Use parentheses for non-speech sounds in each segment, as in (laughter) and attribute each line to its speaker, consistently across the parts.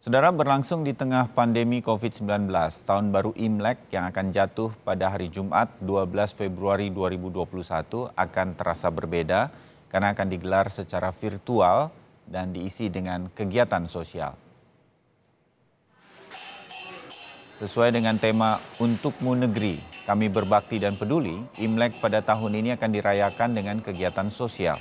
Speaker 1: Saudara berlangsung di tengah pandemi COVID-19, tahun baru Imlek yang akan jatuh pada hari Jumat 12 Februari 2021 akan terasa berbeda karena akan digelar secara virtual dan diisi dengan kegiatan sosial. Sesuai dengan tema Untukmu Negeri, Kami Berbakti dan Peduli, Imlek pada tahun ini akan dirayakan dengan kegiatan sosial.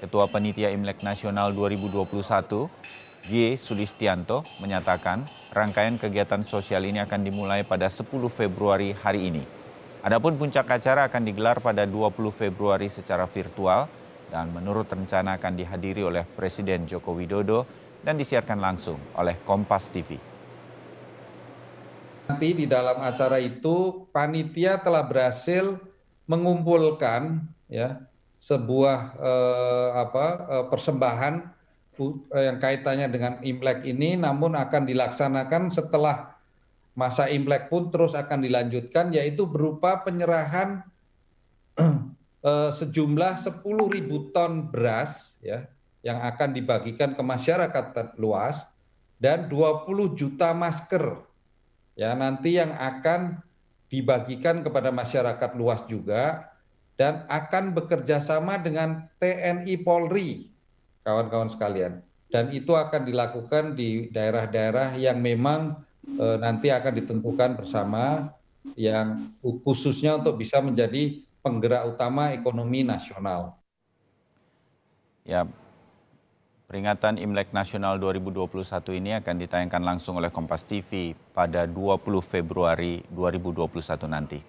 Speaker 1: Ketua Penitia Imlek Nasional 2021, G Sulistianto menyatakan rangkaian kegiatan sosial ini akan dimulai pada 10 Februari hari ini. Adapun puncak acara akan digelar pada 20 Februari secara virtual dan menurut rencana akan dihadiri oleh Presiden Joko Widodo dan disiarkan langsung oleh Kompas TV.
Speaker 2: Nanti di dalam acara itu panitia telah berhasil mengumpulkan ya sebuah eh, apa eh, persembahan Eh, yang kaitannya dengan Imlek ini namun akan dilaksanakan setelah masa Imlek pun terus akan dilanjutkan yaitu berupa penyerahan (clears throat) eh, sejumlah sejumlah ribu ton beras ya yang akan dibagikan ke masyarakat luas dan 20 juta masker ya nanti yang akan dibagikan kepada masyarakat luas juga dan akan bekerja sama dengan TNI Polri kawan-kawan sekalian. Dan itu akan dilakukan di daerah-daerah yang memang e, nanti akan ditentukan bersama yang khususnya untuk bisa menjadi penggerak utama ekonomi nasional. Ya, Peringatan Imlek Nasional 2021
Speaker 1: ini akan ditayangkan langsung oleh Kompas TV pada 20 Februari 2021 nanti.